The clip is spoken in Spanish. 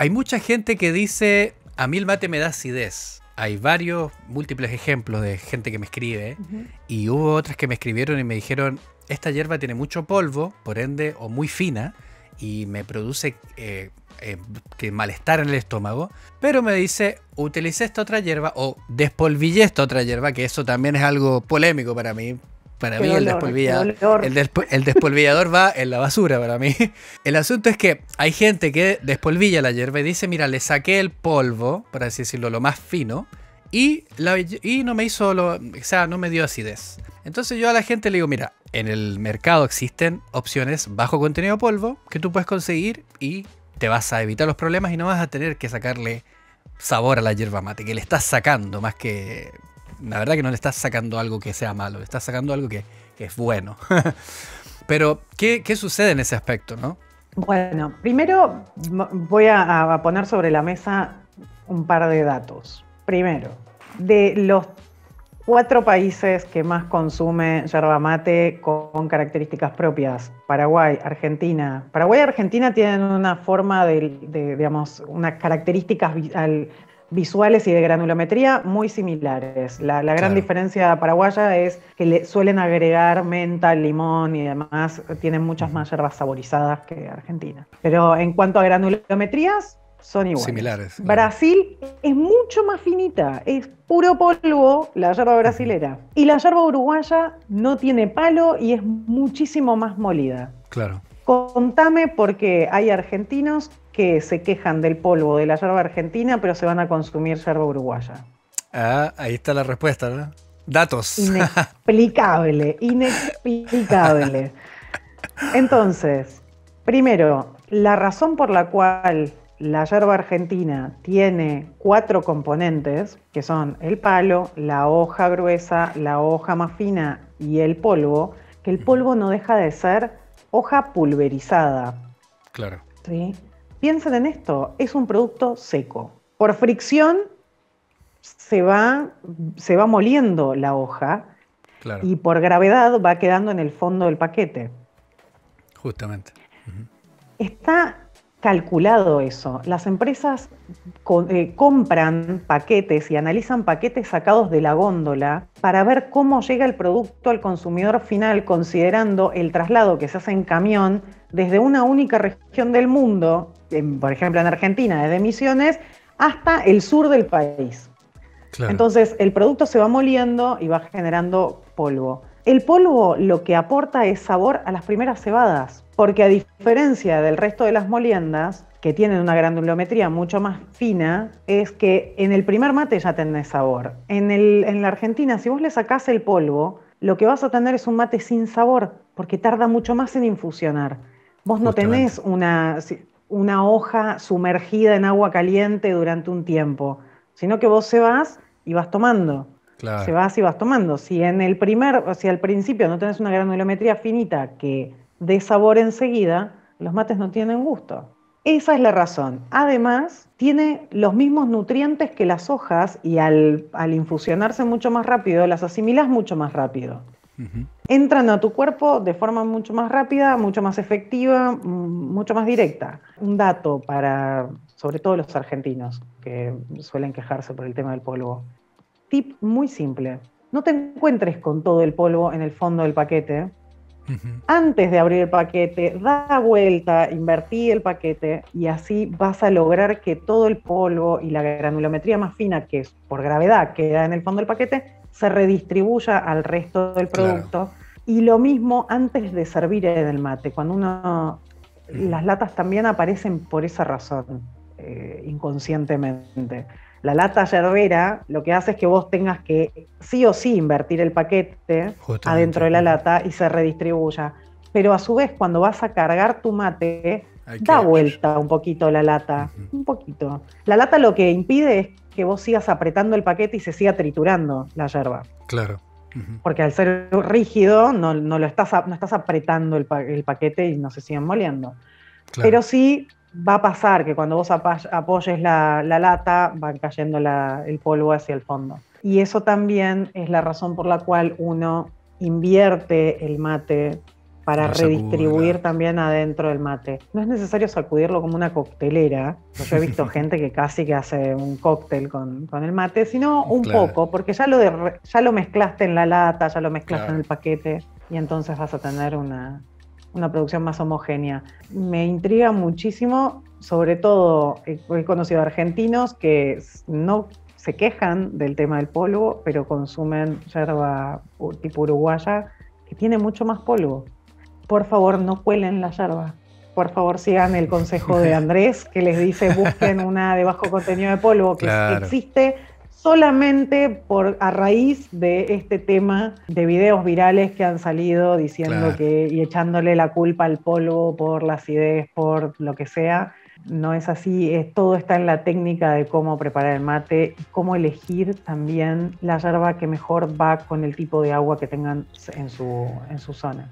Hay mucha gente que dice, a mí el mate me da acidez. Hay varios, múltiples ejemplos de gente que me escribe y hubo otras que me escribieron y me dijeron, esta hierba tiene mucho polvo, por ende, o muy fina, y me produce eh, eh, que malestar en el estómago, pero me dice, utilicé esta otra hierba o despolvillé esta otra hierba, que eso también es algo polémico para mí, para mí el despolvillador, el, despolvillador va en la basura para mí. El asunto es que hay gente que despolvilla la hierba y dice, mira, le saqué el polvo, por así decirlo, lo más fino, y, y no me hizo, lo, o sea, no me dio acidez. Entonces yo a la gente le digo, mira, en el mercado existen opciones bajo contenido de polvo que tú puedes conseguir y te vas a evitar los problemas y no vas a tener que sacarle sabor a la hierba mate, que le estás sacando más que la verdad que no le estás sacando algo que sea malo, le estás sacando algo que, es bueno. Pero, ¿qué, sucede en ese aspecto, no? Bueno, primero voy a, poner sobre la mesa un par de datos. Primero, de los cuatro países que más consume yerba mate con características propias. Paraguay, Argentina. Paraguay y Argentina tienen una forma de, digamos, unas características al, visuales y de granulometría muy similares. La, gran diferencia paraguaya es que le suelen agregar menta, limón y demás, tienen muchas más hierbas saborizadas que Argentina. Pero en cuanto a granulometrías, son iguales. Similares. Brasil es mucho más finita, es puro polvo la yerba brasilera. Y la yerba uruguaya no tiene palo y es muchísimo más molida. Claro. Contame porque hay argentinos que se quejan del polvo de la yerba argentina, pero se van a consumir yerba uruguaya. Ah, ahí está la respuesta, ¿verdad? Datos. Inexplicable, inexplicable. Entonces, primero, la razón por la cual la yerba argentina tiene cuatro componentes, que son el palo, la hoja gruesa, la hoja más fina y el polvo, que el polvo no deja de ser hoja pulverizada. Claro. ¿Sí? Piensen en esto, es un producto seco. Por fricción se va, se va moliendo la hoja y por gravedad va quedando en el fondo del paquete. Justamente. Está calculado eso. Las empresas eh, compran paquetes y analizan paquetes sacados de la góndola para ver cómo llega el producto al consumidor final, considerando el traslado que se hace en camión desde una única región del mundo, por ejemplo en Argentina, desde Misiones, hasta el sur del país. Entonces, el producto se va moliendo y va generando polvo. El polvo lo que aporta es sabor a las primeras cebadas, porque a diferencia del resto de las moliendas, que tienen una granulometría mucho más fina, es que en el primer mate ya tenés sabor. En, la Argentina, si vos le sacás el polvo, lo que vas a tener es un mate sin sabor, porque tarda mucho más en infusionar. Vos no tenés una, hoja sumergida en agua caliente durante un tiempo, sino que vos se vas y vas tomando. Se vas y vas tomando. Si en el primer, o si al principio no tenés una granulometría finita que dé sabor enseguida, los mates no tienen gusto. Esa es la razón. Además, tiene los mismos nutrientes que las hojas y al, infusionarse mucho más rápido, las asimilas mucho más rápido. Entran a tu cuerpo de forma mucho más rápida, mucho más efectiva, mm, mucho más directa. Un dato para, sobre todo los argentinos, que suelen quejarse por el tema del polvo. Tip muy simple. No te encuentres con todo el polvo en el fondo del paquete, antes de abrir el paquete, da vuelta, invertí el paquete y así vas a lograr que todo el polvo y la granulometría más fina que es por gravedad queda en el fondo del paquete se redistribuya al resto del producto. Y lo mismo antes de servir el mate, cuando uno... Las latas también aparecen por esa razón, eh, inconscientemente. La lata yerbera lo que hace es que vos tengas que sí o sí invertir el paquete adentro de la lata y se redistribuya. Pero a su vez, cuando vas a cargar tu mate, da vuelta un poquito la lata, un poquito. La lata lo que impide es que vos sigas apretando el paquete y se siga triturando la yerba. Claro. Porque al ser rígido no, lo estás, no estás apretando el, paquete y no se siguen moliendo. Claro. Pero sí va a pasar que cuando vos apoyes la, lata, va cayendo el polvo hacia el fondo. Y eso también es la razón por la cual uno invierte el mate para redistribuir también adentro del mate. No es necesario sacudirlo como una coctelera. Yo he visto gente que casi que hace un cóctel con, el mate, sino un poco, porque ya lo, ya lo mezclaste en la lata, ya lo mezclaste en el paquete y entonces vas a tener una, una producción más homogénea. Me intriga muchísimo, sobre todo eh, he conocido argentinos que no se quejan del tema del polvo, pero consumen yerba tipo uruguaya que tiene mucho más polvo. Por favor, no cuelen la yerba. Por favor, sigan el consejo de Andrés, que les dice busquen una de bajo contenido de polvo, que existe, solamente por a raíz de este tema de videos virales que han salido diciendo que y echándole la culpa al polvo por la acidez, por lo que sea. No es así, todo está en la técnica de cómo preparar el mate y cómo elegir también la yerba que mejor va con el tipo de agua que tengan en su, en su zona.